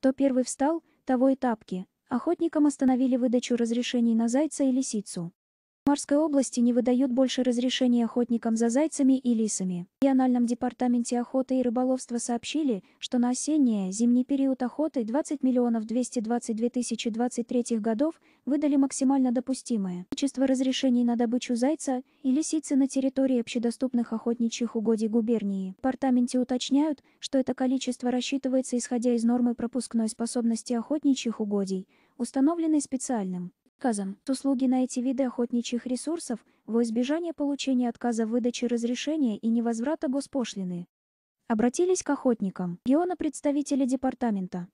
Кто первый встал, того и тапки. Охотникам остановили выдачу разрешений на зайца и лисицу. Самарской области не выдают больше разрешений охотникам за зайцами и лисами. В региональном департаменте охоты и рыболовства сообщили, что на осенне-зимний период охоты 20 миллионов 222 тысячи 23 годов выдали максимально допустимое количество разрешений на добычу зайца и лисицы на территории общедоступных охотничьих угодий губернии. В департаменте уточняют, что это количество рассчитывается исходя из нормы пропускной способности охотничьих угодий, установленной специальным отказом с услуги на эти виды охотничьих ресурсов во избежание получения отказа в выдаче разрешения и невозврата госпошлины. Обратились к охотникам региона представители департамента